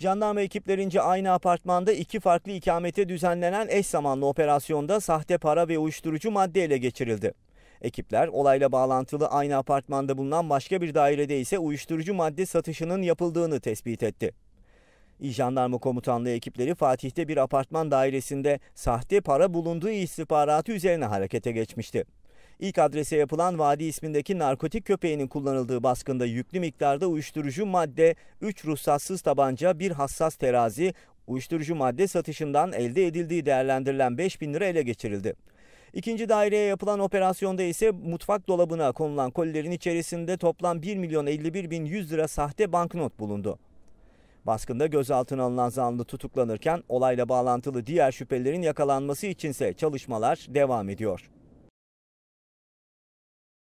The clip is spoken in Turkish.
Jandarma ekiplerince aynı apartmanda iki farklı ikamete düzenlenen eş zamanlı operasyonda sahte para ve uyuşturucu madde ele geçirildi. Ekipler olayla bağlantılı aynı apartmanda bulunan başka bir dairede ise uyuşturucu madde satışının yapıldığını tespit etti. İl Jandarma Komutanlığı ekipleri Fatih'te bir apartman dairesinde sahte para bulunduğu istihbaratı üzerine harekete geçmişti. İlk adrese yapılan Vadi ismindeki narkotik köpeğinin kullanıldığı baskında yüklü miktarda uyuşturucu madde, 3 ruhsatsız tabanca, 1 hassas terazi, uyuşturucu madde satışından elde edildiği değerlendirilen 5 bin lira ele geçirildi. İkinci daireye yapılan operasyonda ise mutfak dolabına konulan kolilerin içerisinde toplam 1 milyon 51 bin 100 lira sahte banknot bulundu. Baskında gözaltına alınan zanlı tutuklanırken olayla bağlantılı diğer şüphelilerin yakalanması içinse çalışmalar devam ediyor.